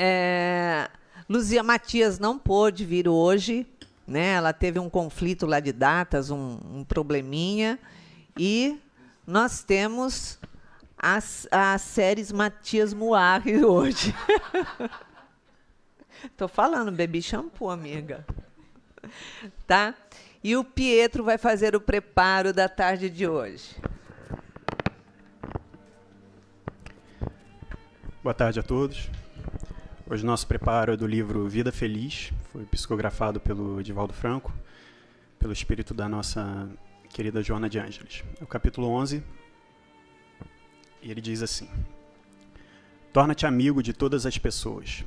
É, Luzia Matias não pôde vir hoje, né? Ela teve um conflito lá de datas, um, um probleminha. E nós temos as, as séries Matias Moarre hoje. Tô falando, bebi shampoo, amiga. Tá? E o Pietro vai fazer o preparo da tarde de hoje. Boa tarde a todos. Hoje nosso preparo é do livro Vida Feliz, foi psicografado pelo Edvaldo Franco, pelo espírito da nossa querida Joana de Ângeles. É o capítulo 11, e ele diz assim: Torna-te amigo de todas as pessoas.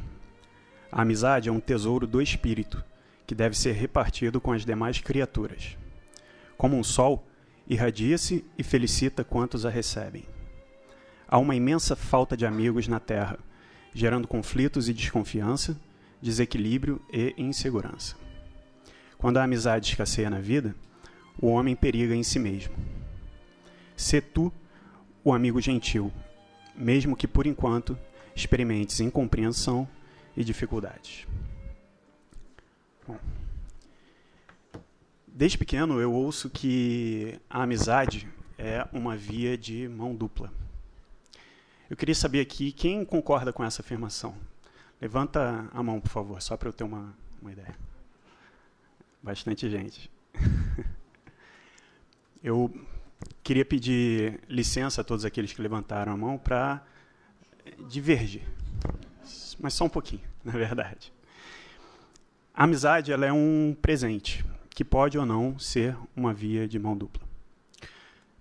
A amizade é um tesouro do espírito que deve ser repartido com as demais criaturas. Como um sol, irradia-se e felicita quantos a recebem. Há uma imensa falta de amigos na terra gerando conflitos e desconfiança, desequilíbrio e insegurança. Quando a amizade escasseia na vida, o homem periga em si mesmo. Se tu o amigo gentil, mesmo que por enquanto experimentes incompreensão e dificuldades. Bom, desde pequeno eu ouço que a amizade é uma via de mão dupla. Eu queria saber aqui quem concorda com essa afirmação. Levanta a mão, por favor, só para eu ter uma, uma ideia. Bastante gente. Eu queria pedir licença a todos aqueles que levantaram a mão para divergir, mas só um pouquinho, na verdade. A amizade ela é um presente que pode ou não ser uma via de mão dupla.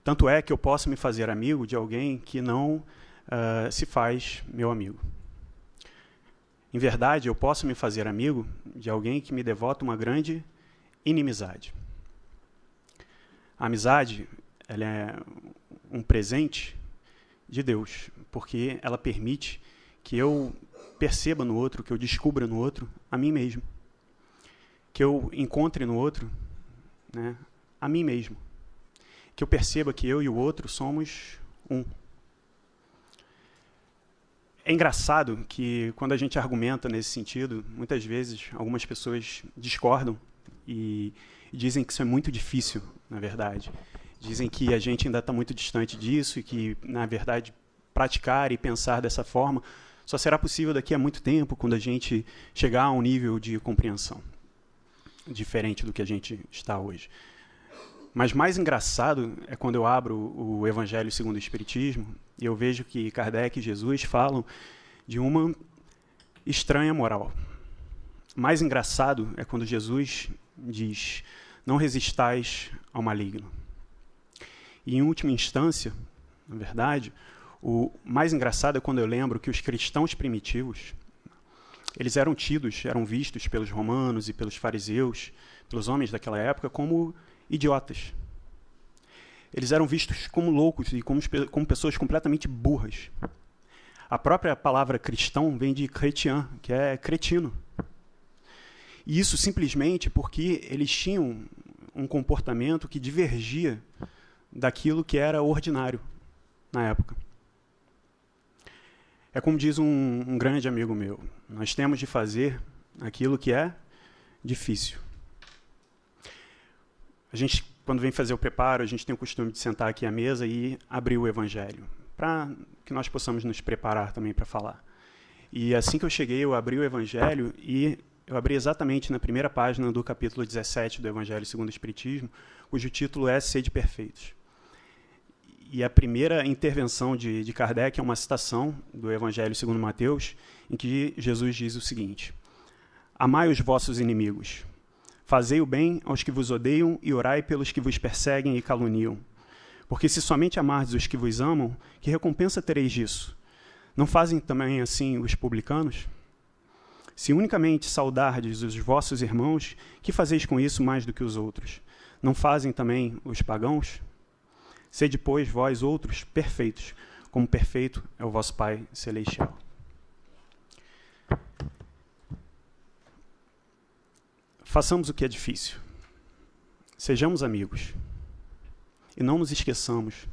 Tanto é que eu posso me fazer amigo de alguém que não uh, se faz meu amigo. Em verdade, eu posso me fazer amigo de alguém que me devota uma grande inimizade. A amizade ela é um presente de Deus, porque ela permite que eu perceba no outro, que eu descubra no outro a mim mesmo. Que eu encontre no outro né, a mim mesmo. Que eu perceba que eu e o outro somos um. É engraçado que quando a gente argumenta nesse sentido, muitas vezes algumas pessoas discordam e, dizem que isso é muito difícil, na verdade. Dizem que a gente ainda está muito distante disso e que, na verdade, praticar e pensar dessa forma só será possível daqui a muito tempo, quando a gente chegar a um nível de compreensão diferente do que a gente está hoje. Mas mais engraçado é quando eu abro o Evangelho segundo o Espiritismo e eu vejo que Kardec e Jesus falam de uma estranha moral. Mais engraçado é quando Jesus diz: Não resistais ao maligno. E em última instância, na verdade, o mais engraçado é quando eu lembro que os cristãos primitivos, eles eram tidos, eram vistos pelos romanos e pelos fariseus, pelos homens daquela época, como idiotas. Eles eram vistos como loucos e como, como pessoas completamente burras. A própria palavra cristão vem de cretian, que é cretino. E isso simplesmente porque eles tinham um comportamento que divergia daquilo que era ordinário na época. É como diz um, um grande amigo meu: nós temos de fazer aquilo que é difícil. A gente, quando vem fazer o preparo, a gente tem o costume de sentar aqui à mesa e abrir o Evangelho, para que nós possamos nos preparar também para falar. E assim que eu cheguei, eu abri o Evangelho e eu abri exatamente na primeira página do capítulo 17 do Evangelho segundo o Espiritismo, cujo título é Sede Perfeitos. E a primeira intervenção de, de Kardec é uma citação do Evangelho segundo Mateus, em que Jesus diz o seguinte: Amai os vossos inimigos, Fazei o bem aos que vos odeiam e orai pelos que vos perseguem e caluniam. Porque se somente amardes os que vos amam, que recompensa tereis disso? Não fazem também assim os publicanos? Se unicamente saudardes os vossos irmãos, que fazeis com isso mais do que os outros? Não fazem também os pagãos? Sede, pois, vós outros perfeitos, como perfeito é o vosso Pai Celestial. Façamos o que é difícil. Sejamos amigos. E não nos esqueçamos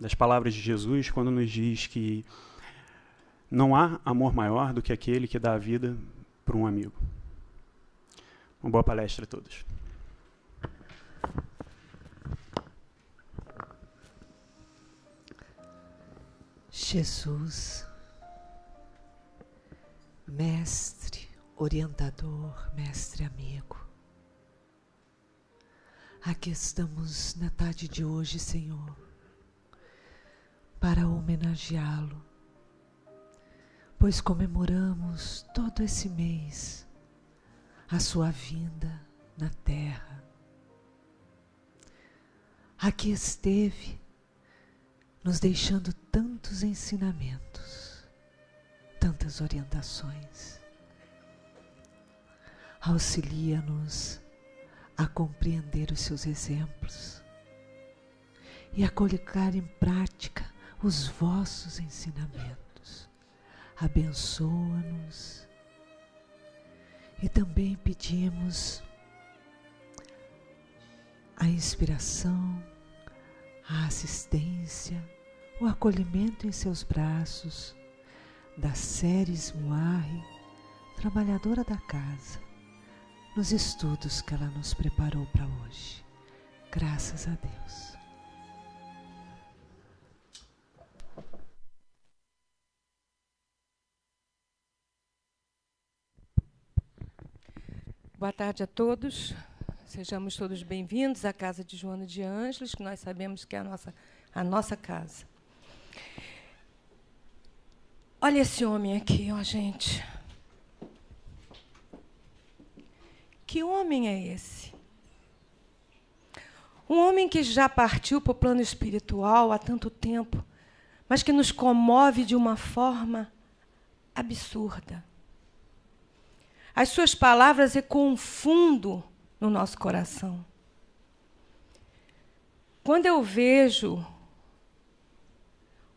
das palavras de Jesus quando nos diz que não há amor maior do que aquele que dá a vida por um amigo. Uma boa palestra a todos. Jesus, Mestre, orientador, mestre amigo. Aqui estamos na tarde de hoje, Senhor, para homenageá-lo, pois comemoramos todo esse mês a sua vinda na terra. Aqui esteve, nos deixando tantos ensinamentos, tantas orientações. Auxilia-nos a compreender os seus exemplos e a colocar em prática os vossos ensinamentos. Abençoa-nos. E também pedimos a inspiração, a assistência, o acolhimento em seus braços da Séries Moarre, trabalhadora da casa nos estudos que ela nos preparou para hoje. Graças a Deus. Boa tarde a todos. Sejamos todos bem-vindos à casa de Joana de Ângeles, que nós sabemos que é a nossa, a nossa casa. Olha esse homem aqui, ó, gente. Que homem é esse? Um homem que já partiu para o plano espiritual há tanto tempo, mas que nos comove de uma forma absurda. As suas palavras ecoam fundo no nosso coração. Quando eu vejo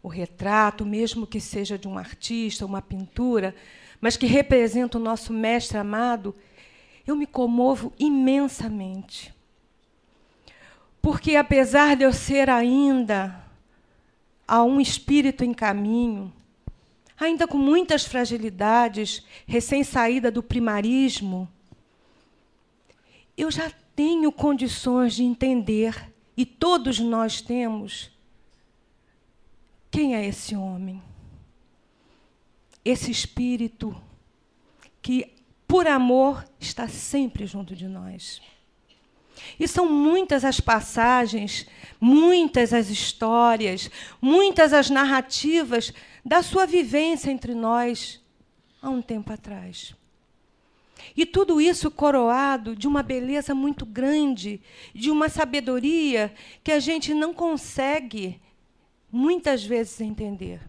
o retrato, mesmo que seja de um artista, uma pintura, mas que representa o nosso mestre amado, eu me comovo imensamente. Porque apesar de eu ser ainda a um espírito em caminho, ainda com muitas fragilidades, recém-saída do primarismo, eu já tenho condições de entender, e todos nós temos, quem é esse homem? Esse espírito que por amor, está sempre junto de nós. E são muitas as passagens, muitas as histórias, muitas as narrativas da sua vivência entre nós há um tempo atrás. E tudo isso coroado de uma beleza muito grande, de uma sabedoria que a gente não consegue muitas vezes entender.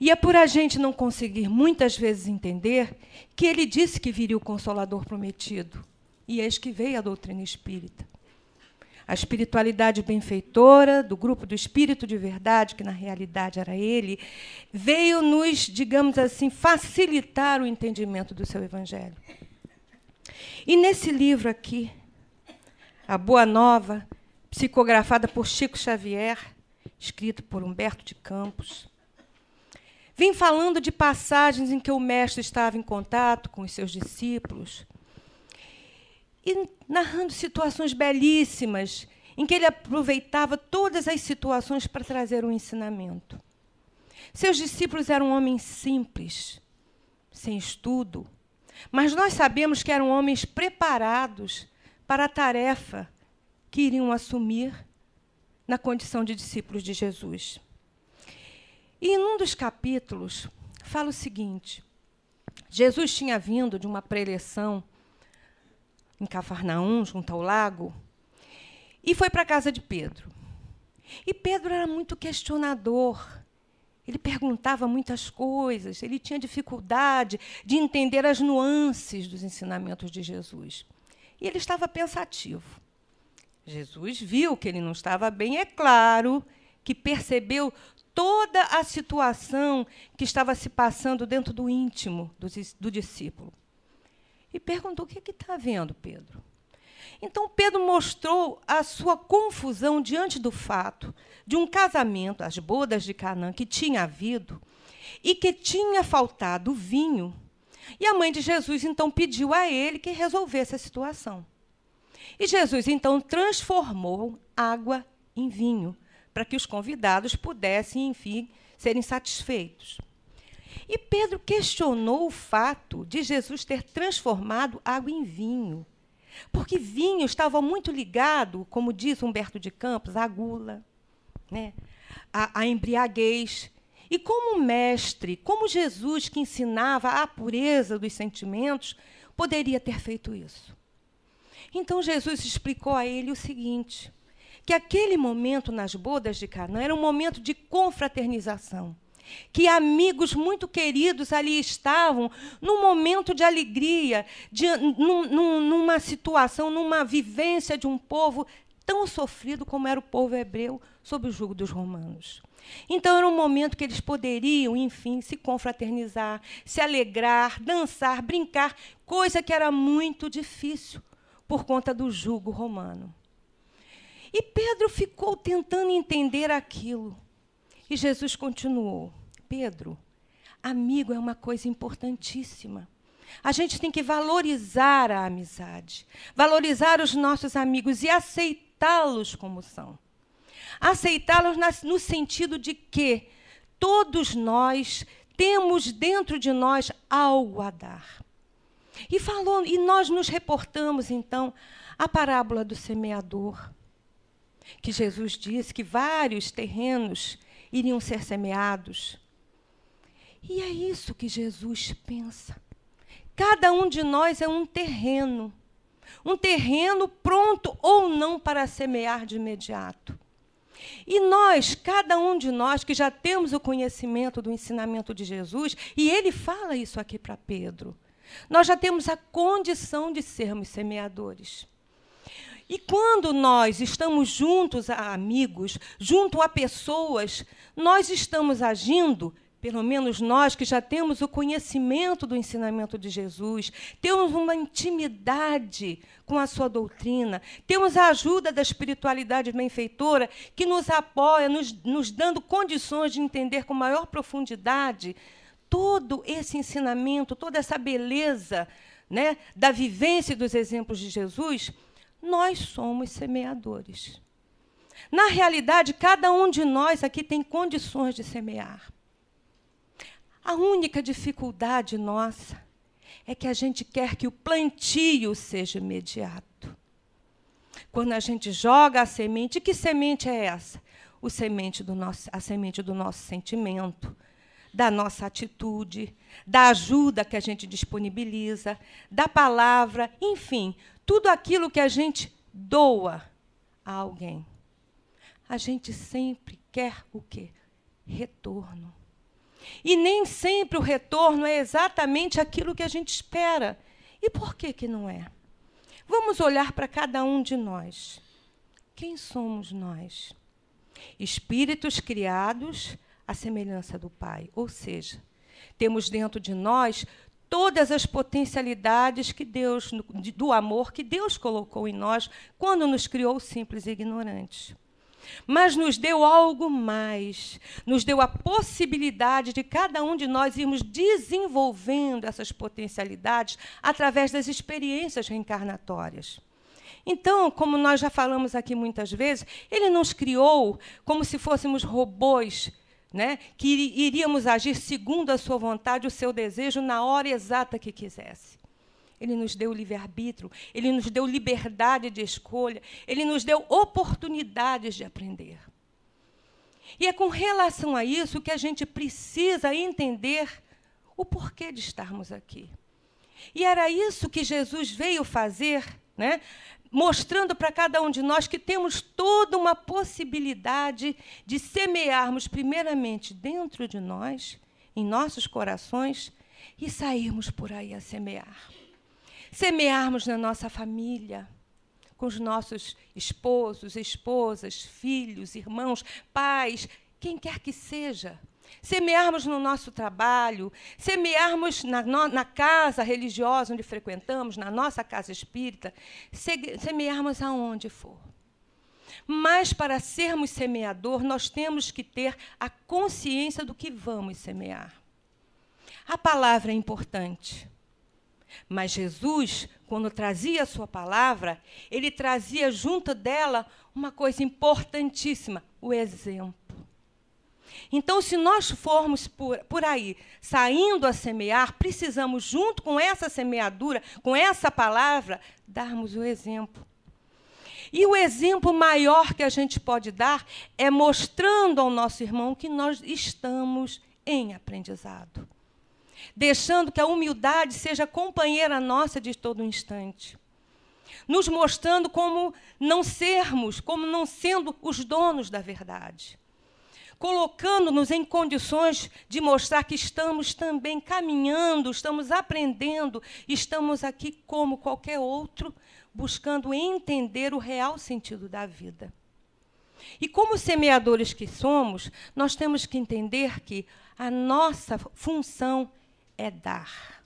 E é por a gente não conseguir muitas vezes entender que ele disse que viria o Consolador prometido. E eis que veio a doutrina espírita. A espiritualidade benfeitora do grupo do Espírito de Verdade, que na realidade era ele, veio nos, digamos assim, facilitar o entendimento do seu Evangelho. E nesse livro aqui, A Boa Nova, psicografada por Chico Xavier, escrito por Humberto de Campos, Vem falando de passagens em que o mestre estava em contato com os seus discípulos e narrando situações belíssimas em que ele aproveitava todas as situações para trazer um ensinamento. Seus discípulos eram homens simples, sem estudo, mas nós sabemos que eram homens preparados para a tarefa que iriam assumir na condição de discípulos de Jesus. E em um dos capítulos, fala o seguinte: Jesus tinha vindo de uma preleção em Cafarnaum, junto ao lago, e foi para a casa de Pedro. E Pedro era muito questionador. Ele perguntava muitas coisas, ele tinha dificuldade de entender as nuances dos ensinamentos de Jesus. E ele estava pensativo. Jesus viu que ele não estava bem, é claro, que percebeu toda a situação que estava se passando dentro do íntimo do, do discípulo. E perguntou: O que é está vendo, Pedro? Então Pedro mostrou a sua confusão diante do fato de um casamento, as bodas de Canaã, que tinha havido e que tinha faltado vinho. E a mãe de Jesus então pediu a ele que resolvesse a situação. E Jesus então transformou água em vinho para que os convidados pudessem, enfim, serem satisfeitos. E Pedro questionou o fato de Jesus ter transformado água em vinho, porque vinho estava muito ligado, como diz Humberto de Campos, à gula, né? à, à embriaguez. E como mestre, como Jesus que ensinava a pureza dos sentimentos, poderia ter feito isso? Então Jesus explicou a ele o seguinte: que aquele momento nas bodas de Canaã era um momento de confraternização, que amigos muito queridos ali estavam num momento de alegria, de, num, num, numa situação, numa vivência de um povo tão sofrido como era o povo hebreu sob o jugo dos romanos. Então era um momento que eles poderiam, enfim, se confraternizar, se alegrar, dançar, brincar, coisa que era muito difícil por conta do jugo romano. E Pedro ficou tentando entender aquilo. E Jesus continuou: Pedro, amigo é uma coisa importantíssima. A gente tem que valorizar a amizade, valorizar os nossos amigos e aceitá-los como são. Aceitá-los no sentido de que todos nós temos dentro de nós algo a dar. E falou, e nós nos reportamos então à parábola do semeador que Jesus disse que vários terrenos iriam ser semeados. E é isso que Jesus pensa. Cada um de nós é um terreno, um terreno pronto ou não para semear de imediato. E nós, cada um de nós que já temos o conhecimento do ensinamento de Jesus, e ele fala isso aqui para Pedro, nós já temos a condição de sermos semeadores. E quando nós estamos juntos a amigos, junto a pessoas, nós estamos agindo pelo menos nós que já temos o conhecimento do ensinamento de Jesus, temos uma intimidade com a sua doutrina, temos a ajuda da espiritualidade benfeitora que nos apoia, nos, nos dando condições de entender com maior profundidade todo esse ensinamento, toda essa beleza né, da vivência e dos exemplos de Jesus nós somos semeadores. Na realidade, cada um de nós aqui tem condições de semear. A única dificuldade nossa é que a gente quer que o plantio seja imediato. Quando a gente joga a semente, que semente é essa? O semente do nosso, a semente do nosso sentimento, da nossa atitude, da ajuda que a gente disponibiliza, da palavra, enfim, tudo aquilo que a gente doa a alguém. A gente sempre quer o quê? Retorno. E nem sempre o retorno é exatamente aquilo que a gente espera. E por que, que não é? Vamos olhar para cada um de nós. Quem somos nós? Espíritos criados a semelhança do Pai. Ou seja, temos dentro de nós todas as potencialidades que Deus do amor que Deus colocou em nós quando nos criou simples e ignorantes. Mas nos deu algo mais, nos deu a possibilidade de cada um de nós irmos desenvolvendo essas potencialidades através das experiências reencarnatórias. Então, como nós já falamos aqui muitas vezes, ele nos criou como se fôssemos robôs né? que iríamos agir segundo a sua vontade, o seu desejo, na hora exata que quisesse. Ele nos deu livre-arbítrio, ele nos deu liberdade de escolha, ele nos deu oportunidades de aprender. E é com relação a isso que a gente precisa entender o porquê de estarmos aqui. E era isso que Jesus veio fazer né, mostrando para cada um de nós que temos toda uma possibilidade de semearmos, primeiramente dentro de nós, em nossos corações, e sairmos por aí a semear. Semearmos na nossa família, com os nossos esposos, esposas, filhos, irmãos, pais, quem quer que seja semearmos no nosso trabalho, semearmos na, no, na casa religiosa onde frequentamos, na nossa casa espírita, se, semearmos aonde for. Mas para sermos semeador, nós temos que ter a consciência do que vamos semear. A palavra é importante. Mas Jesus, quando trazia a sua palavra, ele trazia junto dela uma coisa importantíssima: o exemplo. Então, se nós formos por, por aí saindo a semear, precisamos, junto com essa semeadura, com essa palavra, darmos o exemplo. E o exemplo maior que a gente pode dar é mostrando ao nosso irmão que nós estamos em aprendizado. Deixando que a humildade seja companheira nossa de todo instante. Nos mostrando como não sermos, como não sendo os donos da verdade colocando-nos em condições de mostrar que estamos também caminhando, estamos aprendendo, estamos aqui como qualquer outro, buscando entender o real sentido da vida. E como semeadores que somos, nós temos que entender que a nossa função é dar,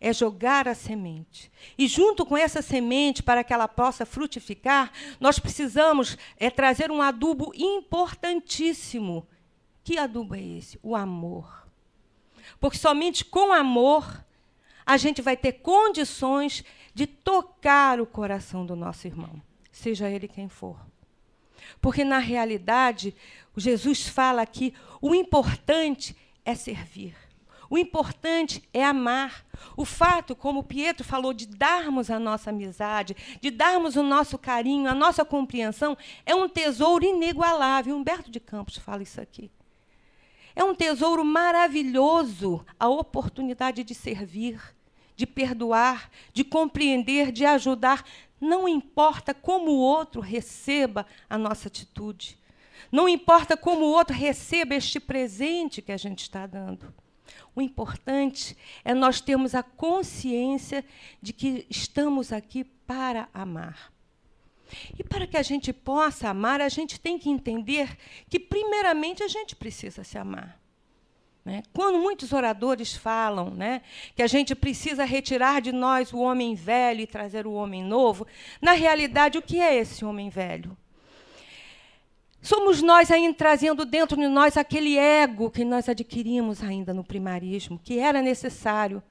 é jogar a semente. E junto com essa semente, para que ela possa frutificar, nós precisamos é, trazer um adubo importantíssimo, que adubo é esse? O amor. Porque somente com amor a gente vai ter condições de tocar o coração do nosso irmão, seja ele quem for. Porque, na realidade, Jesus fala aqui: o importante é servir. O importante é amar. O fato, como o Pietro falou, de darmos a nossa amizade, de darmos o nosso carinho, a nossa compreensão, é um tesouro inigualável. Humberto de Campos fala isso aqui. É um tesouro maravilhoso a oportunidade de servir, de perdoar, de compreender, de ajudar. Não importa como o outro receba a nossa atitude. Não importa como o outro receba este presente que a gente está dando. O importante é nós termos a consciência de que estamos aqui para amar. E para que a gente possa amar, a gente tem que entender que, primeiramente, a gente precisa se amar. Né? Quando muitos oradores falam né, que a gente precisa retirar de nós o homem velho e trazer o homem novo, na realidade, o que é esse homem velho? Somos nós ainda trazendo dentro de nós aquele ego que nós adquirimos ainda no primarismo, que era necessário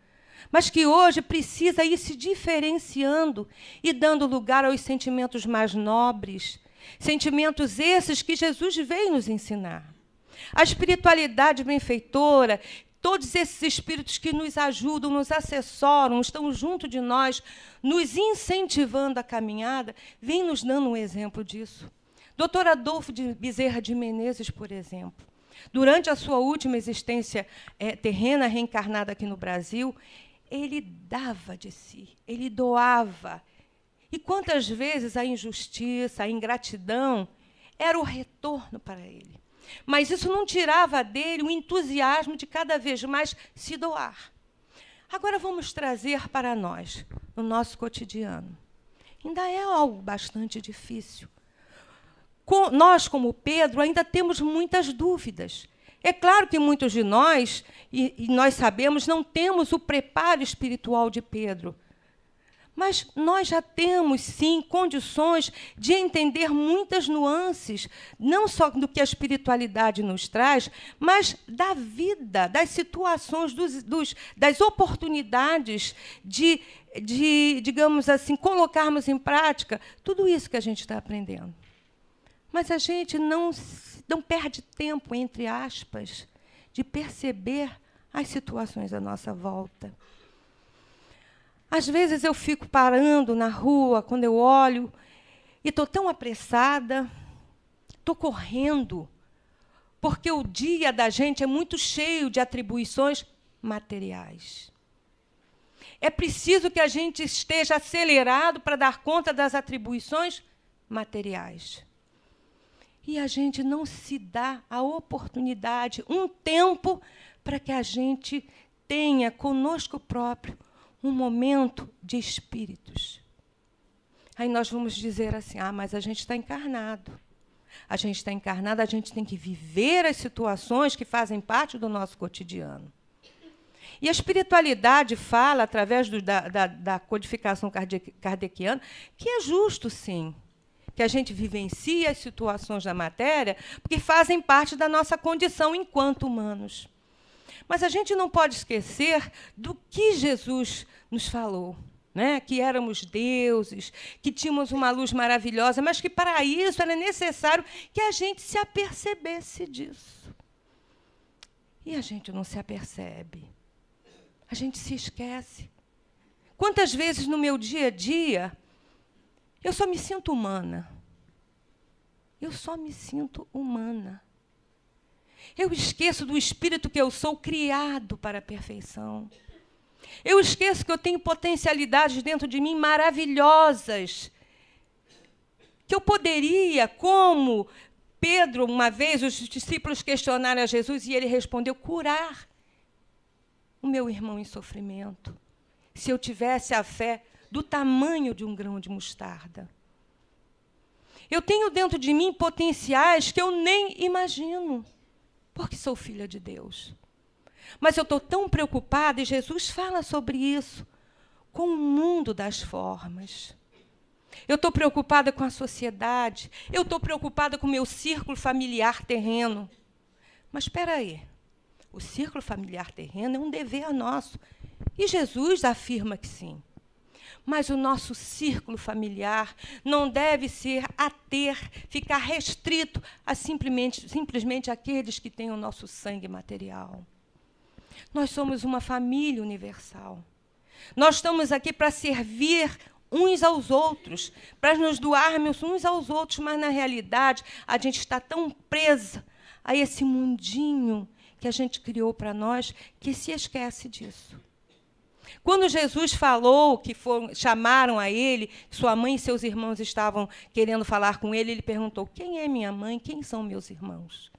mas que hoje precisa ir se diferenciando e dando lugar aos sentimentos mais nobres, sentimentos esses que Jesus veio nos ensinar. A espiritualidade benfeitora, todos esses espíritos que nos ajudam, nos assessoram, estão junto de nós, nos incentivando a caminhada, vem nos dando um exemplo disso. Doutor Adolfo de Bezerra de Menezes, por exemplo, durante a sua última existência é, terrena reencarnada aqui no Brasil, ele dava de si, ele doava. E quantas vezes a injustiça, a ingratidão era o retorno para ele. Mas isso não tirava dele o entusiasmo de cada vez mais se doar. Agora vamos trazer para nós, no nosso cotidiano. Ainda é algo bastante difícil. Com, nós, como Pedro, ainda temos muitas dúvidas é claro que muitos de nós, e, e nós sabemos, não temos o preparo espiritual de Pedro. Mas nós já temos, sim, condições de entender muitas nuances, não só do que a espiritualidade nos traz, mas da vida, das situações, dos, dos, das oportunidades de, de, digamos assim, colocarmos em prática tudo isso que a gente está aprendendo. Mas a gente não não perde tempo, entre aspas, de perceber as situações à nossa volta. Às vezes eu fico parando na rua, quando eu olho, e estou tão apressada, estou correndo, porque o dia da gente é muito cheio de atribuições materiais. É preciso que a gente esteja acelerado para dar conta das atribuições materiais. E a gente não se dá a oportunidade, um tempo, para que a gente tenha conosco próprio um momento de espíritos. Aí nós vamos dizer assim: ah, mas a gente está encarnado. A gente está encarnado, a gente tem que viver as situações que fazem parte do nosso cotidiano. E a espiritualidade fala, através do, da, da, da, codificação kardeciana, que é justo, sim, que a gente vivencia as situações da matéria, porque fazem parte da nossa condição enquanto humanos. Mas a gente não pode esquecer do que Jesus nos falou. Né? que éramos deuses, que tínhamos uma luz maravilhosa, mas que para isso era necessário que a gente se apercebesse disso. E a gente não se apercebe. A gente se esquece. Quantas vezes no meu dia a dia eu só me sinto humana. Eu só me sinto humana. Eu esqueço do espírito que eu sou criado para a perfeição. Eu esqueço que eu tenho potencialidades dentro de mim maravilhosas. Que eu poderia, como Pedro, uma vez, os discípulos questionaram a Jesus e ele respondeu: curar o meu irmão em sofrimento. Se eu tivesse a fé do tamanho de um grão de mostarda. Eu tenho dentro de mim potenciais que eu nem imagino, porque sou filha de Deus. Mas eu estou tão preocupada, e Jesus fala sobre isso, com o mundo das formas. Eu estou preocupada com a sociedade, eu estou preocupada com o meu círculo familiar terreno. Mas espera aí, o círculo familiar terreno é um dever nosso. E Jesus afirma que sim. Mas o nosso círculo familiar não deve ser ater, ficar restrito a simplesmente, simplesmente aqueles que têm o nosso sangue material. Nós somos uma família universal. Nós estamos aqui para servir uns aos outros, para nos doarmos uns aos outros, mas na realidade a gente está tão presa a esse mundinho que a gente criou para nós que se esquece disso. Quando Jesus falou que foram, chamaram a ele, sua mãe e seus irmãos estavam querendo falar com ele, ele perguntou: Quem é minha mãe? Quem são meus irmãos?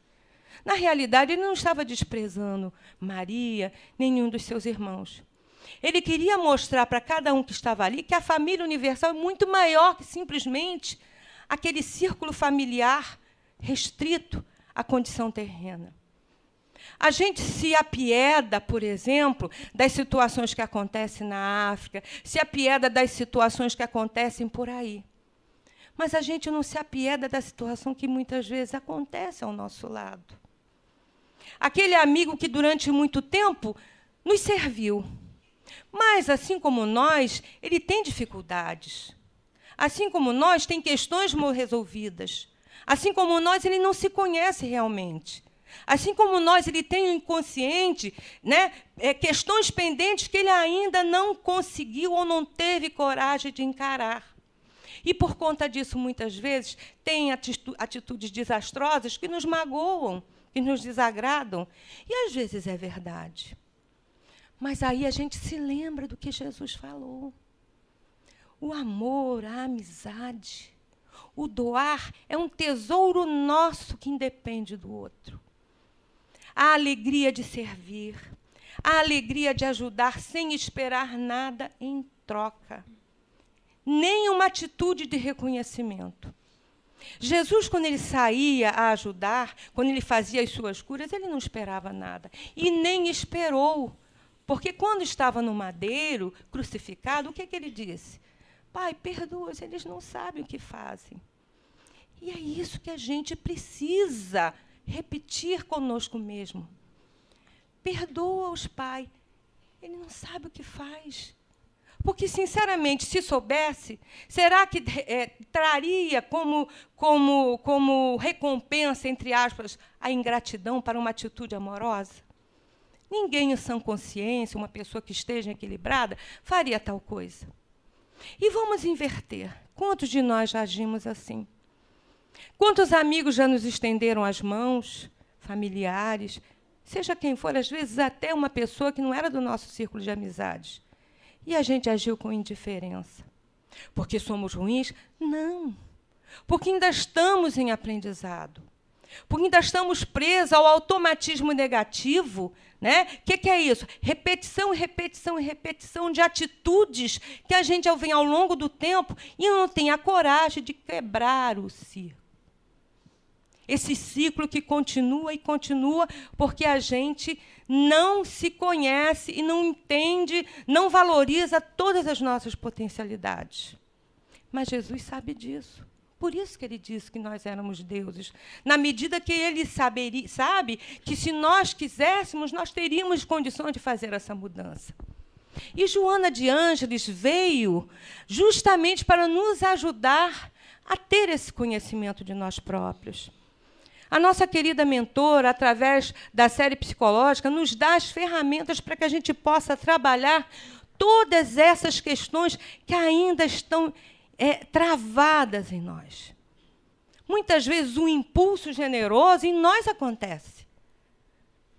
Na realidade, ele não estava desprezando Maria, nenhum dos seus irmãos. Ele queria mostrar para cada um que estava ali que a família universal é muito maior que simplesmente aquele círculo familiar restrito à condição terrena. A gente se apieda, por exemplo, das situações que acontecem na África, se apieda das situações que acontecem por aí. Mas a gente não se apieda da situação que muitas vezes acontece ao nosso lado. Aquele amigo que durante muito tempo nos serviu, mas assim como nós, ele tem dificuldades. Assim como nós, tem questões mal resolvidas. Assim como nós, ele não se conhece realmente. Assim como nós, ele tem o um inconsciente, né, é, questões pendentes que ele ainda não conseguiu ou não teve coragem de encarar. E por conta disso, muitas vezes, tem atitudes desastrosas que nos magoam, que nos desagradam. E às vezes é verdade. Mas aí a gente se lembra do que Jesus falou. O amor, a amizade, o doar é um tesouro nosso que independe do outro a alegria de servir, a alegria de ajudar sem esperar nada em troca, nem uma atitude de reconhecimento. Jesus, quando ele saía a ajudar, quando ele fazia as suas curas, ele não esperava nada. E nem esperou. Porque quando estava no madeiro, crucificado, o que, é que ele disse? Pai, perdoa eles não sabem o que fazem. E é isso que a gente precisa repetir conosco mesmo. Perdoa-os, Pai. Ele não sabe o que faz. Porque, sinceramente, se soubesse, será que é, traria como, como, como recompensa, entre aspas, a ingratidão para uma atitude amorosa? Ninguém em sã consciência, uma pessoa que esteja equilibrada, faria tal coisa. E vamos inverter. Quantos de nós já agimos assim? Quantos amigos já nos estenderam as mãos, familiares, seja quem for, às vezes até uma pessoa que não era do nosso círculo de amizades. E a gente agiu com indiferença. Porque somos ruins? Não. Porque ainda estamos em aprendizado. Porque ainda estamos presos ao automatismo negativo. O né? que, que é isso? Repetição, repetição e repetição de atitudes que a gente vem ao longo do tempo e não tem a coragem de quebrar o círculo esse ciclo que continua e continua, porque a gente não se conhece e não entende, não valoriza todas as nossas potencialidades. Mas Jesus sabe disso. Por isso que ele disse que nós éramos deuses. Na medida que ele saberia, sabe que se nós quiséssemos, nós teríamos condições de fazer essa mudança. E Joana de Ângeles veio justamente para nos ajudar a ter esse conhecimento de nós próprios. A nossa querida mentora, através da série psicológica, nos dá as ferramentas para que a gente possa trabalhar todas essas questões que ainda estão é, travadas em nós. Muitas vezes um impulso generoso em nós acontece.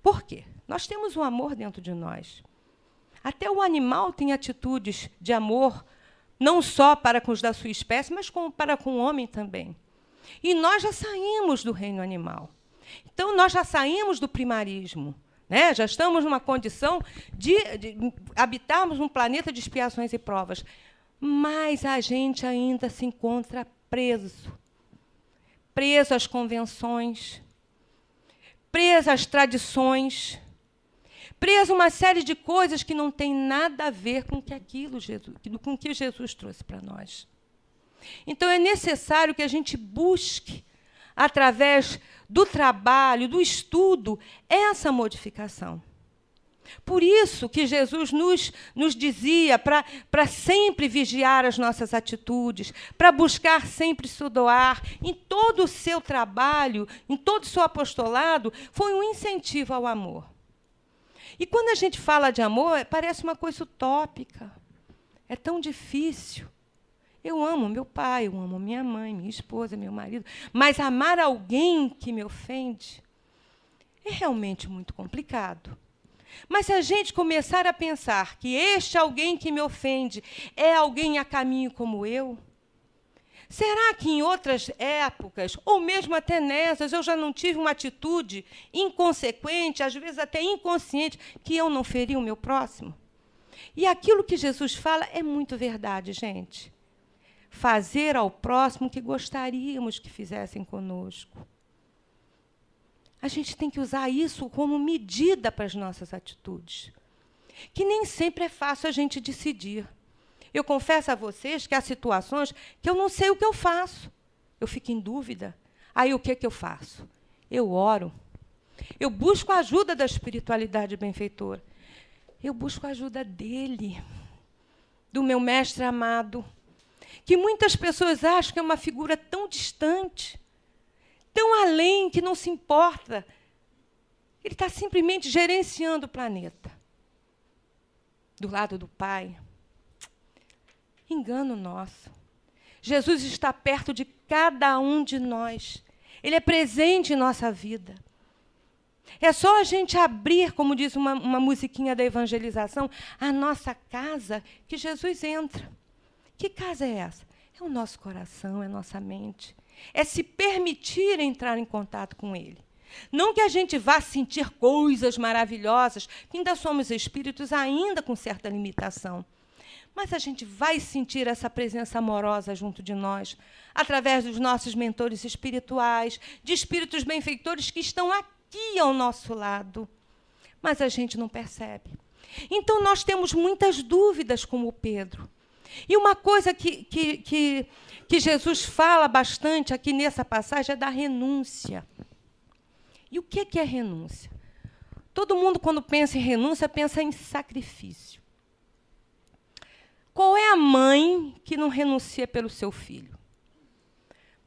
Por quê? Nós temos o um amor dentro de nós. Até o animal tem atitudes de amor, não só para com os da sua espécie, mas com, para com o homem também. E nós já saímos do reino animal. Então, nós já saímos do primarismo. Né? Já estamos numa condição de, de habitarmos um planeta de expiações e provas. Mas a gente ainda se encontra preso preso às convenções, preso às tradições, preso a uma série de coisas que não tem nada a ver com que aquilo Jesus, com que Jesus trouxe para nós. Então é necessário que a gente busque, através do trabalho, do estudo, essa modificação. Por isso que Jesus nos, nos dizia para sempre vigiar as nossas atitudes, para buscar sempre estudar Em todo o seu trabalho, em todo o seu apostolado, foi um incentivo ao amor. E quando a gente fala de amor, parece uma coisa utópica. É tão difícil. Eu amo meu pai, eu amo minha mãe, minha esposa, meu marido, mas amar alguém que me ofende é realmente muito complicado. Mas se a gente começar a pensar que este alguém que me ofende é alguém a caminho como eu, será que em outras épocas, ou mesmo até nessas, eu já não tive uma atitude inconsequente, às vezes até inconsciente, que eu não feria o meu próximo? E aquilo que Jesus fala é muito verdade, gente fazer ao próximo o que gostaríamos que fizessem conosco. A gente tem que usar isso como medida para as nossas atitudes, que nem sempre é fácil a gente decidir. Eu confesso a vocês que há situações que eu não sei o que eu faço. Eu fico em dúvida. Aí o que, é que eu faço? Eu oro. Eu busco a ajuda da espiritualidade benfeitora. Eu busco a ajuda dele, do meu mestre amado, que muitas pessoas acham que é uma figura tão distante, tão além, que não se importa. Ele está simplesmente gerenciando o planeta. Do lado do Pai. Engano nosso. Jesus está perto de cada um de nós. Ele é presente em nossa vida. É só a gente abrir, como diz uma, uma musiquinha da evangelização, a nossa casa que Jesus entra. Que casa é essa? É o nosso coração, é a nossa mente. É se permitir entrar em contato com Ele. Não que a gente vá sentir coisas maravilhosas, que ainda somos espíritos, ainda com certa limitação. Mas a gente vai sentir essa presença amorosa junto de nós, através dos nossos mentores espirituais, de espíritos benfeitores que estão aqui ao nosso lado. Mas a gente não percebe. Então nós temos muitas dúvidas, como o Pedro. E uma coisa que, que, que, que Jesus fala bastante aqui nessa passagem é da renúncia. E o que é renúncia? Todo mundo, quando pensa em renúncia, pensa em sacrifício. Qual é a mãe que não renuncia pelo seu filho?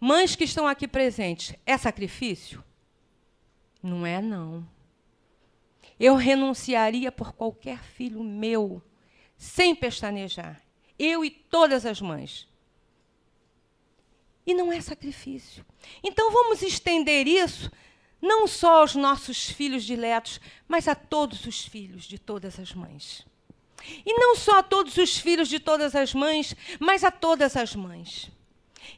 Mães que estão aqui presentes, é sacrifício? Não é, não. Eu renunciaria por qualquer filho meu, sem pestanejar. Eu e todas as mães. E não é sacrifício. Então vamos estender isso não só aos nossos filhos diletos, mas a todos os filhos de todas as mães. E não só a todos os filhos de todas as mães, mas a todas as mães.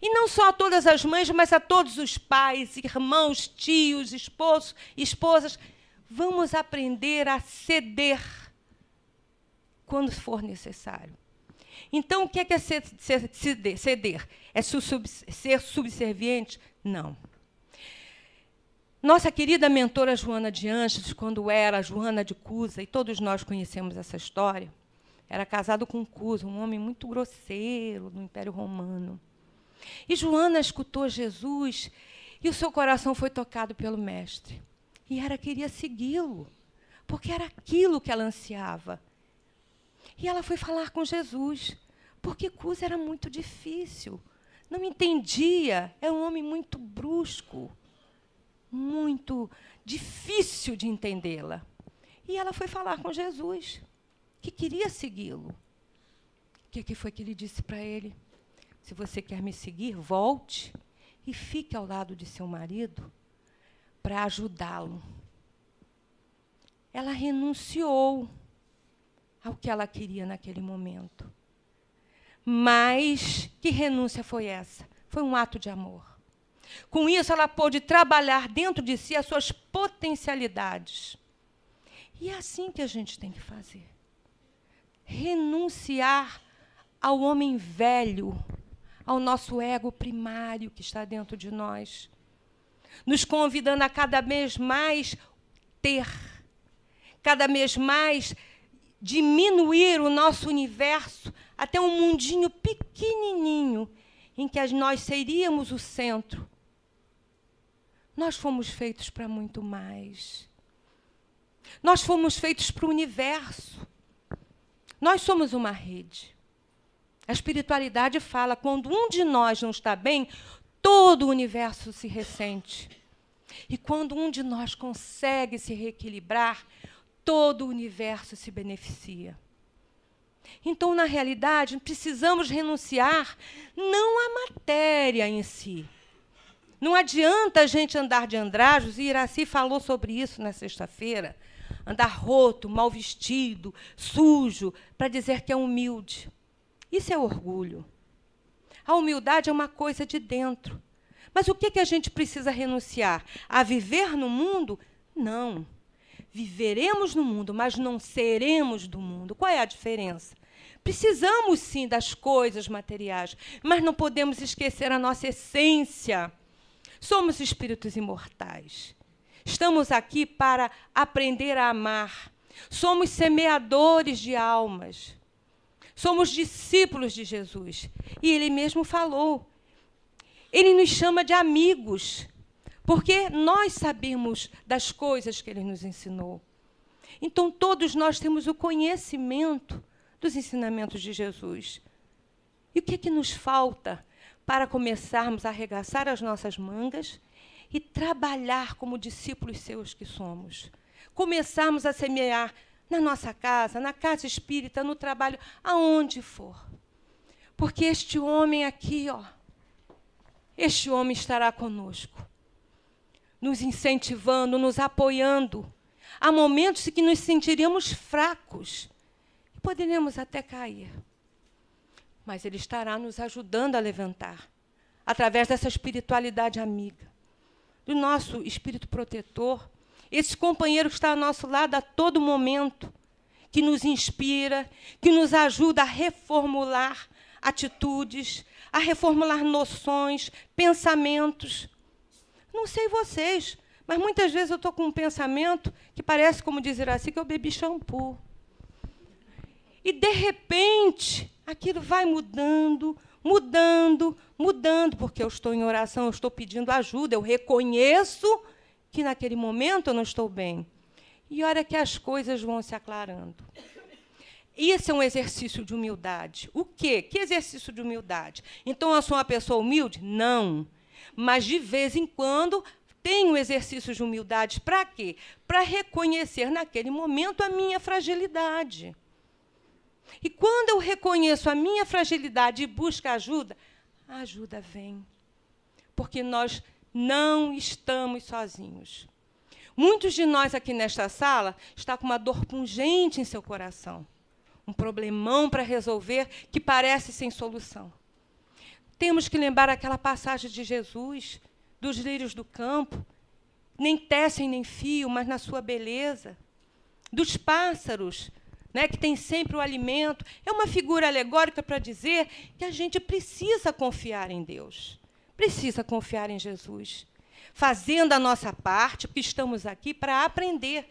E não só a todas as mães, mas a todos os pais, irmãos, tios, esposos, esposas. Vamos aprender a ceder quando for necessário. Então, o que é, que é ceder? É ser subserviente? Não. Nossa querida mentora Joana de Anjos, quando era Joana de Cusa, e todos nós conhecemos essa história, era casado com Cusa, um homem muito grosseiro no Império Romano. E Joana escutou Jesus e o seu coração foi tocado pelo Mestre. E ela queria segui-lo, porque era aquilo que ela ansiava. E ela foi falar com Jesus porque Cusa era muito difícil. Não entendia, é um homem muito brusco, muito difícil de entendê-la. E ela foi falar com Jesus, que queria segui-lo. O que, é que foi que ele disse para ele? Se você quer me seguir, volte e fique ao lado de seu marido para ajudá-lo. Ela renunciou ao que ela queria naquele momento. Mas que renúncia foi essa? Foi um ato de amor. Com isso, ela pôde trabalhar dentro de si as suas potencialidades. E é assim que a gente tem que fazer: renunciar ao homem velho, ao nosso ego primário que está dentro de nós, nos convidando a cada vez mais ter, cada vez mais diminuir o nosso universo até um mundinho pequenininho em que nós seríamos o centro. Nós fomos feitos para muito mais. Nós fomos feitos para o universo. Nós somos uma rede. A espiritualidade fala: quando um de nós não está bem, todo o universo se ressente. E quando um de nós consegue se reequilibrar, todo o universo se beneficia. Então, na realidade, precisamos renunciar não à matéria em si. Não adianta a gente andar de andrajos, e Iraci falou sobre isso na sexta-feira, andar roto, mal vestido, sujo, para dizer que é humilde. Isso é orgulho. A humildade é uma coisa de dentro. Mas o que, que a gente precisa renunciar? A viver no mundo? Não. Viveremos no mundo, mas não seremos do mundo. Qual é a diferença? Precisamos sim das coisas materiais, mas não podemos esquecer a nossa essência. Somos espíritos imortais. Estamos aqui para aprender a amar. Somos semeadores de almas. Somos discípulos de Jesus. E ele mesmo falou. Ele nos chama de amigos. Porque nós sabemos das coisas que ele nos ensinou. Então, todos nós temos o conhecimento dos ensinamentos de Jesus. E o que é que nos falta para começarmos a arregaçar as nossas mangas e trabalhar como discípulos seus que somos? Começarmos a semear na nossa casa, na casa espírita, no trabalho, aonde for. Porque este homem aqui, ó, este homem estará conosco nos incentivando, nos apoiando. Há momentos em que nos sentiríamos fracos e poderemos até cair. Mas Ele estará nos ajudando a levantar, através dessa espiritualidade amiga, do nosso espírito protetor, esse companheiro que está ao nosso lado a todo momento, que nos inspira, que nos ajuda a reformular atitudes, a reformular noções, pensamentos. Não sei vocês, mas muitas vezes eu estou com um pensamento que parece, como dizer assim que eu bebi shampoo. E, de repente, aquilo vai mudando, mudando, mudando, porque eu estou em oração, eu estou pedindo ajuda, eu reconheço que naquele momento eu não estou bem. E olha que as coisas vão se aclarando. Isso é um exercício de humildade. O quê? Que exercício de humildade? Então eu sou uma pessoa humilde? Não mas de vez em quando tenho exercícios de humildade para quê? Para reconhecer naquele momento a minha fragilidade. E quando eu reconheço a minha fragilidade e busco ajuda, a ajuda vem. Porque nós não estamos sozinhos. Muitos de nós aqui nesta sala está com uma dor pungente em seu coração, um problemão para resolver que parece sem solução. Temos que lembrar aquela passagem de Jesus, dos lírios do campo, nem tecem nem fio, mas na sua beleza, dos pássaros, né, que tem sempre o alimento. É uma figura alegórica para dizer que a gente precisa confiar em Deus, precisa confiar em Jesus, fazendo a nossa parte, porque estamos aqui para aprender.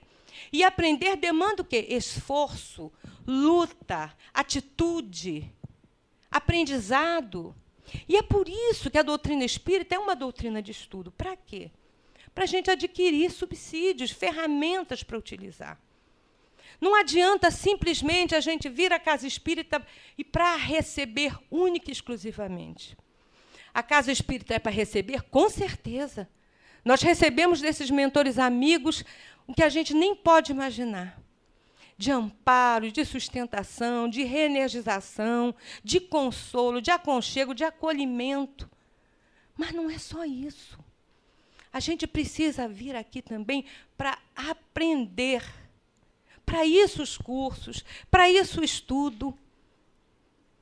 E aprender demanda o quê? Esforço, luta, atitude, aprendizado. E é por isso que a doutrina espírita é uma doutrina de estudo. Para quê? Para a gente adquirir subsídios, ferramentas para utilizar. Não adianta simplesmente a gente vir à casa espírita e para receber única e exclusivamente. A casa espírita é para receber, com certeza. Nós recebemos desses mentores amigos o que a gente nem pode imaginar de amparo, de sustentação, de reenergização, de consolo, de aconchego, de acolhimento. Mas não é só isso. A gente precisa vir aqui também para aprender. Para isso os cursos, para isso o estudo.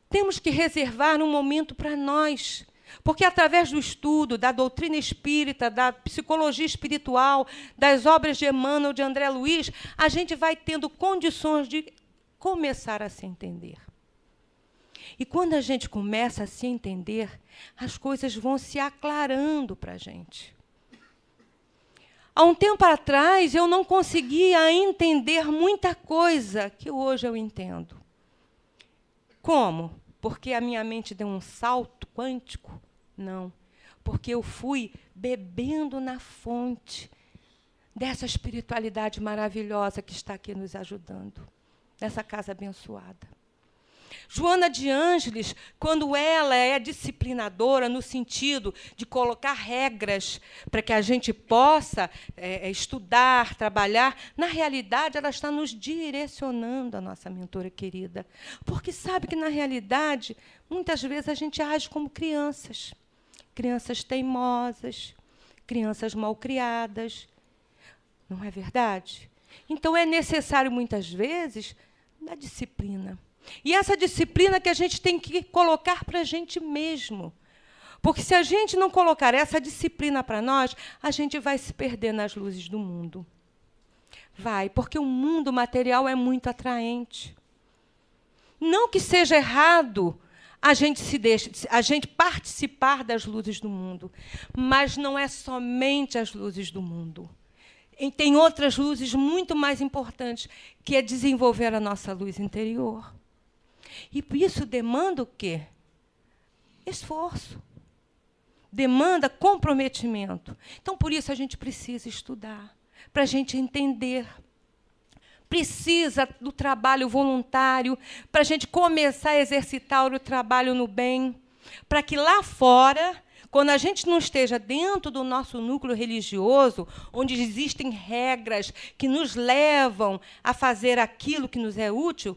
Temos que reservar um momento para nós porque através do estudo, da doutrina espírita, da psicologia espiritual, das obras de Emmanuel, de André Luiz, a gente vai tendo condições de começar a se entender. E quando a gente começa a se entender, as coisas vão se aclarando para a gente. Há um tempo atrás eu não conseguia entender muita coisa que hoje eu entendo. Como? Porque a minha mente deu um salto quântico? Não. Porque eu fui bebendo na fonte dessa espiritualidade maravilhosa que está aqui nos ajudando, nessa casa abençoada. Joana de Ângeles, quando ela é disciplinadora no sentido de colocar regras para que a gente possa é, é, estudar, trabalhar, na realidade ela está nos direcionando a nossa mentora querida. Porque sabe que, na realidade, muitas vezes a gente age como crianças. Crianças teimosas, crianças mal criadas, Não é verdade? Então é necessário, muitas vezes, a disciplina. E essa disciplina que a gente tem que colocar para a gente mesmo. Porque se a gente não colocar essa disciplina para nós, a gente vai se perder nas luzes do mundo. Vai, porque o mundo material é muito atraente. Não que seja errado a gente se deixa, a gente participar das luzes do mundo, mas não é somente as luzes do mundo. E tem outras luzes muito mais importantes, que é desenvolver a nossa luz interior. E isso demanda o quê? Esforço. Demanda comprometimento. Então, por isso, a gente precisa estudar, para a gente entender. Precisa do trabalho voluntário, para a gente começar a exercitar o trabalho no bem, para que lá fora quando a gente não esteja dentro do nosso núcleo religioso, onde existem regras que nos levam a fazer aquilo que nos é útil,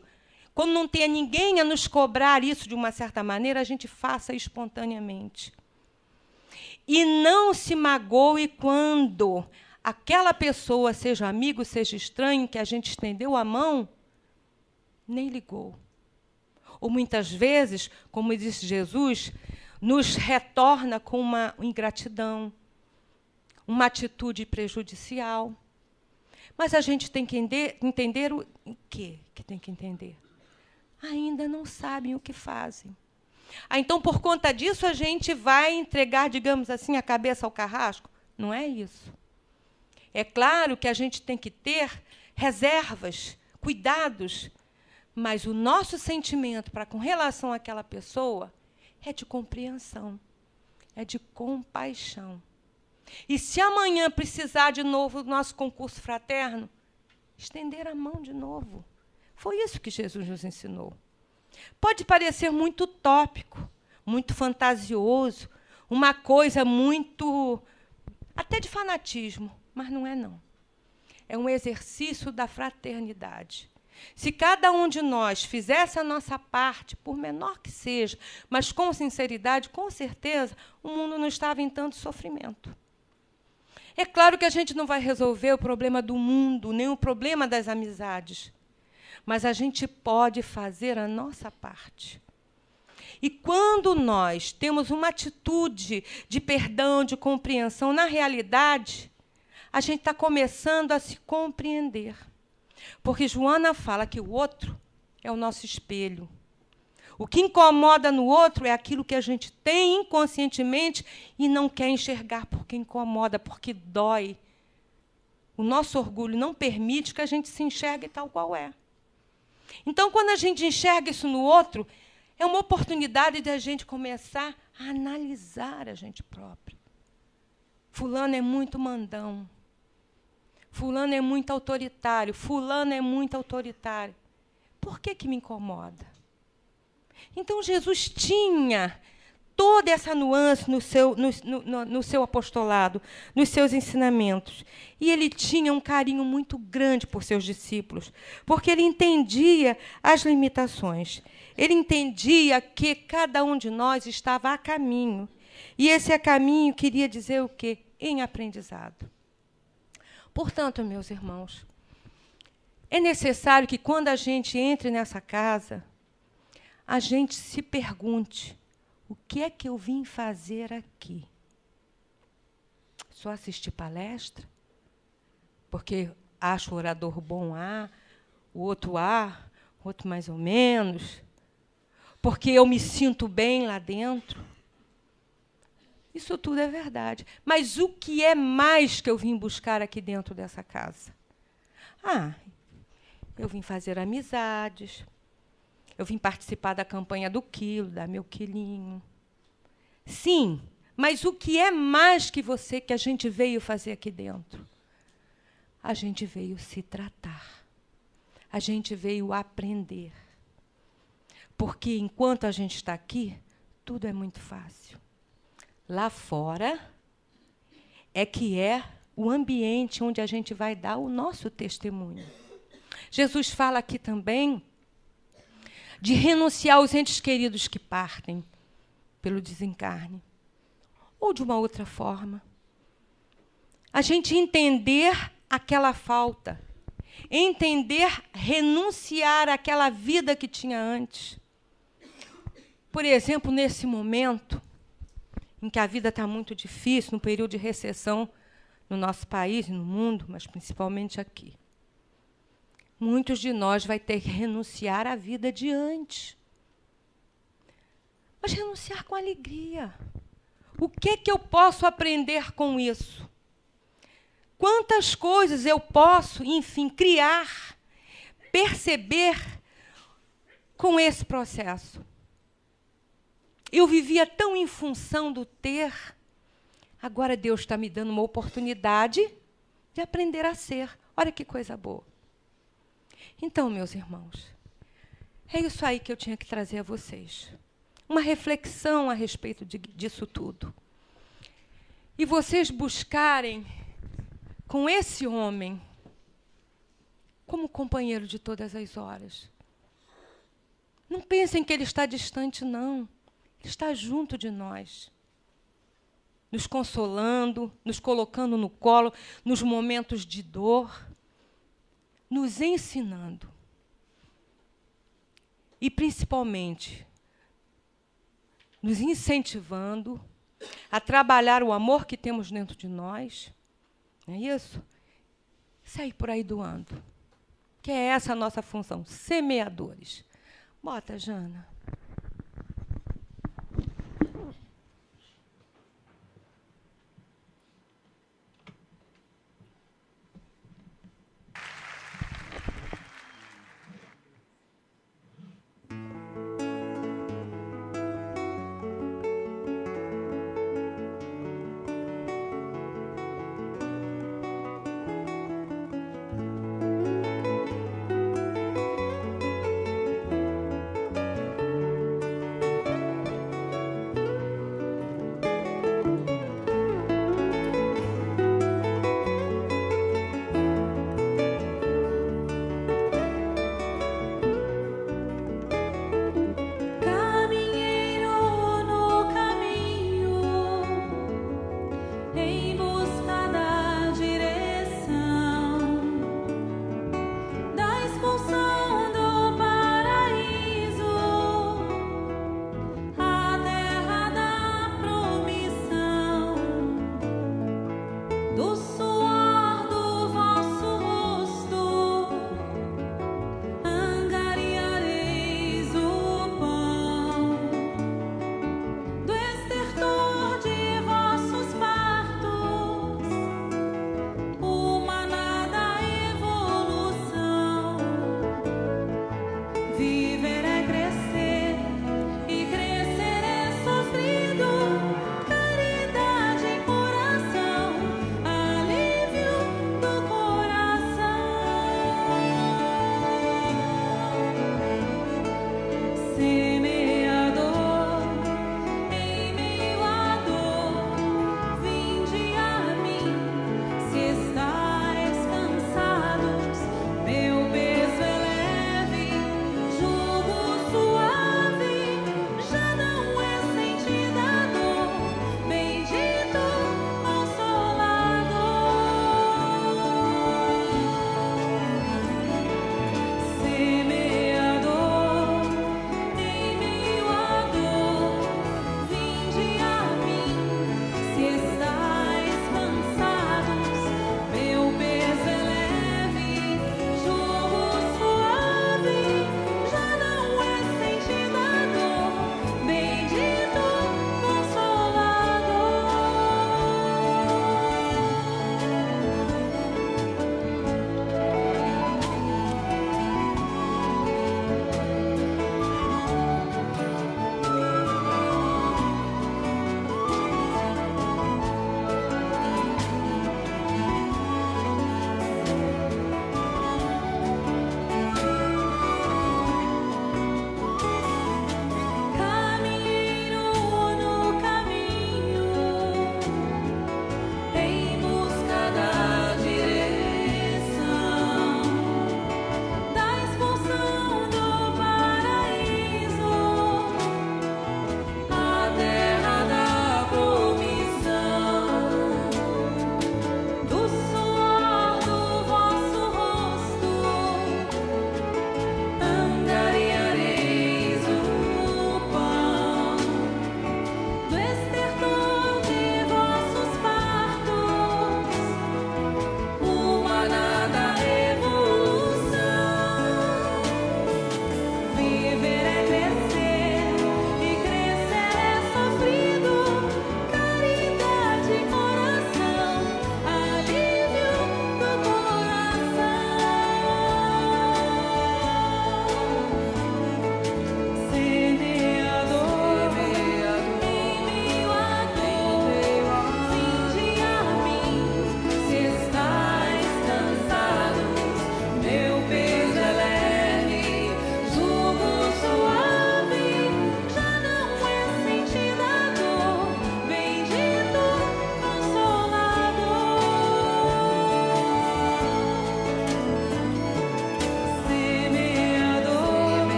quando não tenha ninguém a nos cobrar isso de uma certa maneira, a gente faça espontaneamente. E não se magoe quando aquela pessoa, seja amigo, seja estranho, que a gente estendeu a mão, nem ligou. Ou muitas vezes, como disse Jesus, nos retorna com uma ingratidão, uma atitude prejudicial. Mas a gente tem que entender, entender o, o quê que tem que entender? ainda não sabem o que fazem. Ah, então, por conta disso, a gente vai entregar, digamos assim, a cabeça ao carrasco? Não é isso. É claro que a gente tem que ter reservas, cuidados, mas o nosso sentimento para com relação àquela pessoa é de compreensão, é de compaixão. E se amanhã precisar de novo do nosso concurso fraterno, estender a mão de novo. Foi isso que Jesus nos ensinou. Pode parecer muito utópico, muito fantasioso, uma coisa muito até de fanatismo, mas não é não. É um exercício da fraternidade. Se cada um de nós fizesse a nossa parte, por menor que seja, mas com sinceridade, com certeza, o mundo não estava em tanto sofrimento. É claro que a gente não vai resolver o problema do mundo, nem o problema das amizades mas a gente pode fazer a nossa parte. E quando nós temos uma atitude de perdão, de compreensão, na realidade, a gente está começando a se compreender. Porque Joana fala que o outro é o nosso espelho. O que incomoda no outro é aquilo que a gente tem inconscientemente e não quer enxergar porque incomoda, porque dói. O nosso orgulho não permite que a gente se enxergue tal qual é. Então, quando a gente enxerga isso no outro, é uma oportunidade de a gente começar a analisar a gente própria. Fulano é muito mandão. Fulano é muito autoritário. Fulano é muito autoritário. Por que, que me incomoda? Então, Jesus tinha toda essa nuance no seu, no, no, no, seu apostolado, nos seus ensinamentos. E ele tinha um carinho muito grande por seus discípulos, porque ele entendia as limitações. Ele entendia que cada um de nós estava a caminho. E esse a caminho queria dizer o quê? Em aprendizado. Portanto, meus irmãos, é necessário que quando a gente entre nessa casa, a gente se pergunte o que é que eu vim fazer aqui? Só assistir palestra? Porque acho o orador bom A, o outro A, o outro mais ou menos? Porque eu me sinto bem lá dentro? Isso tudo é verdade. Mas o que é mais que eu vim buscar aqui dentro dessa casa? Ah, eu vim fazer amizades, eu vim participar da campanha do quilo, da meu quilinho. Sim, mas o que é mais que você que a gente veio fazer aqui dentro? A gente veio se tratar. A gente veio aprender. Porque enquanto a gente está aqui, tudo é muito fácil. Lá fora é que é o ambiente onde a gente vai dar o nosso testemunho. Jesus fala aqui também de renunciar aos entes queridos que partem pelo desencarne, ou de uma outra forma. A gente entender aquela falta, entender renunciar àquela vida que tinha antes. Por exemplo, nesse momento em que a vida está muito difícil, no período de recessão no nosso país, no mundo, mas principalmente aqui muitos de nós vai ter que renunciar à vida de antes. Mas renunciar com alegria. O que que eu posso aprender com isso? Quantas coisas eu posso, enfim, criar, perceber com esse processo? Eu vivia tão em função do ter, agora Deus está me dando uma oportunidade de aprender a ser. Olha que coisa boa. Então, meus irmãos, é isso aí que eu tinha que trazer a vocês. Uma reflexão a respeito de, disso tudo. E vocês buscarem com esse homem como companheiro de todas as horas. Não pensem que ele está distante, não. Ele está junto de nós, nos consolando, nos colocando no colo nos momentos de dor, nos ensinando. E principalmente, nos incentivando a trabalhar o amor que temos dentro de nós. Não é isso? Sair por aí doando. Que é essa a nossa função, semeadores. Bota, Jana.